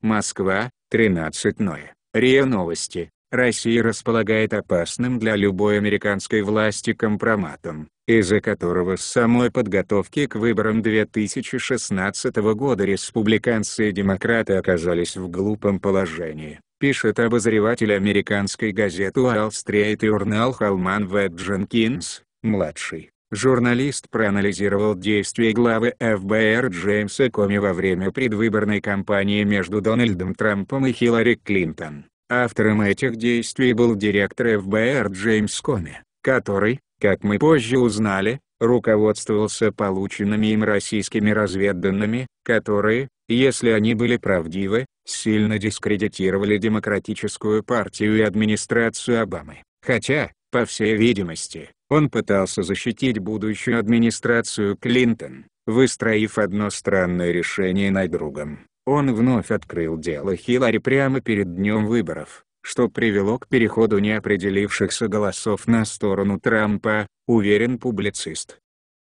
Москва, 13 ноя. РИА Новости. Россия располагает опасным для любой американской власти компроматом, из-за которого с самой подготовки к выборам 2016 года республиканцы и демократы оказались в глупом положении, пишет обозреватель американской газеты Wall Street Journal Холман В. Дженкинс, младший. Журналист проанализировал действия главы ФБР Джеймса Коми во время предвыборной кампании между Дональдом Трампом и Хиллари Клинтон. Автором этих действий был директор ФБР Джеймс Коми, который, как мы позже узнали, руководствовался полученными им российскими разведданными, которые, если они были правдивы, сильно дискредитировали демократическую партию и администрацию Обамы. Хотя, по всей видимости, он пытался защитить будущую администрацию Клинтон, выстроив одно странное решение над другом. Он вновь открыл дело Хиллари прямо перед днем выборов, что привело к переходу неопределившихся голосов на сторону Трампа, уверен публицист.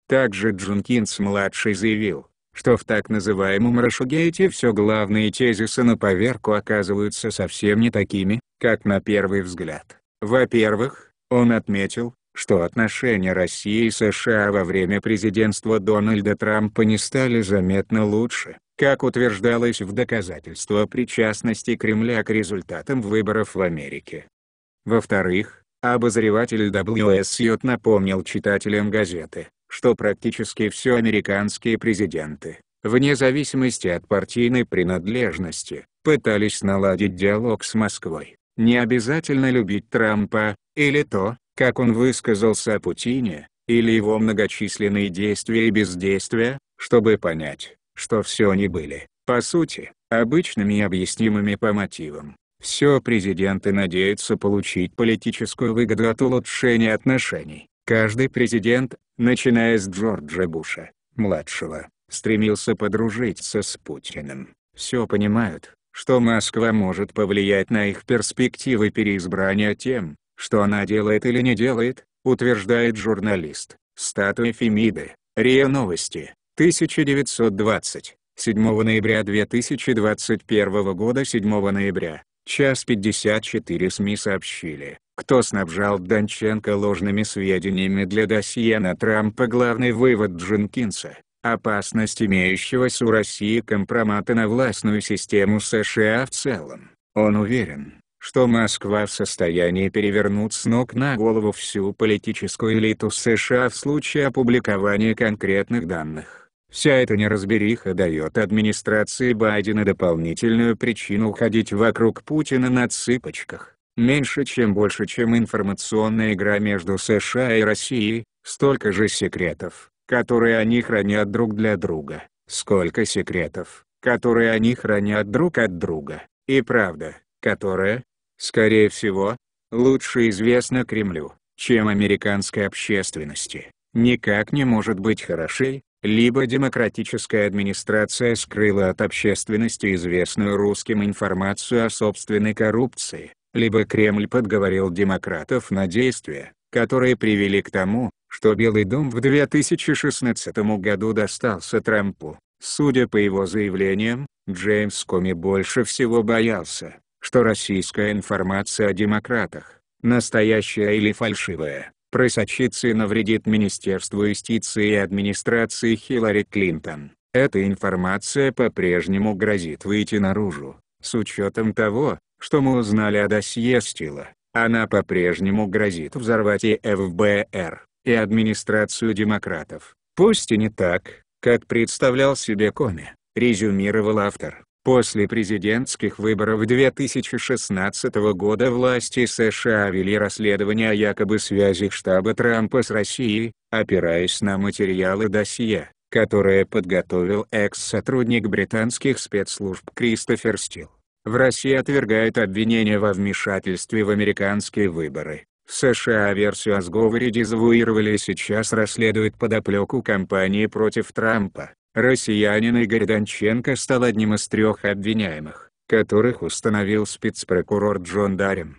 Также Джункинс-младший заявил, что в так называемом Рашугейте все главные тезисы на поверку оказываются совсем не такими, как на первый взгляд. Во-первых, он отметил, что отношения России и США во время президентства Дональда Трампа не стали заметно лучше, как утверждалось в доказательство причастности Кремля к результатам выборов в Америке. Во-вторых, обозреватель WSJ напомнил читателям газеты, что практически все американские президенты, вне зависимости от партийной принадлежности, пытались наладить диалог с Москвой. Не обязательно любить Трампа, или то, как он высказался о Путине, или его многочисленные действия и бездействия, чтобы понять, что все они были, по сути, обычными и объяснимыми по мотивам. Все президенты надеются получить политическую выгоду от улучшения отношений. Каждый президент, начиная с Джорджа Буша, младшего, стремился подружиться с Путиным. Все понимают, что Москва может повлиять на их перспективы переизбрания тем, что она делает или не делает, утверждает журналист. Статуя Фемиды, РИА Новости, 1920, 7 ноября 2021 года 7 ноября, час 54 СМИ сообщили, кто снабжал Донченко ложными сведениями для досье на Трампа главный вывод Джинкинса: Опасность имеющегося у России компромата на властную систему США в целом, он уверен, что Москва в состоянии перевернуть с ног на голову всю политическую элиту США в случае опубликования конкретных данных. Вся эта неразбериха дает администрации Байдена дополнительную причину ходить вокруг Путина на цыпочках. Меньше чем больше чем информационная игра между США и Россией, столько же секретов, которые они хранят друг для друга, сколько секретов, которые они хранят друг от друга, и правда, которая, скорее всего, лучше известно Кремлю, чем американской общественности, никак не может быть хорошей, либо демократическая администрация скрыла от общественности известную русским информацию о собственной коррупции, либо Кремль подговорил демократов на действия, которые привели к тому, что Белый дом в 2016 году достался Трампу. Судя по его заявлениям, Джеймс Коми больше всего боялся, что российская информация о демократах, настоящая или фальшивая, просочится и навредит Министерству юстиции и администрации Хиллари Клинтон. Эта информация по-прежнему грозит выйти наружу, с учетом того, что мы узнали о досье Стила. Она по-прежнему грозит взорвать и ФБР, и администрацию демократов. Пусть и не так, как представлял себе Коми, резюмировал автор. После президентских выборов 2016 года власти США вели расследование о якобы связях штаба Трампа с Россией, опираясь на материалы досье, которое подготовил экс-сотрудник британских спецслужб Кристофер Стил. В России отвергают обвинения во вмешательстве в американские выборы. В США версию о сговоре дезавуировали сейчас расследует подоплеку кампании против Трампа. Россиянин Игорь Донченко стал одним из трех обвиняемых, которых установил спецпрокурор Джон Дарем.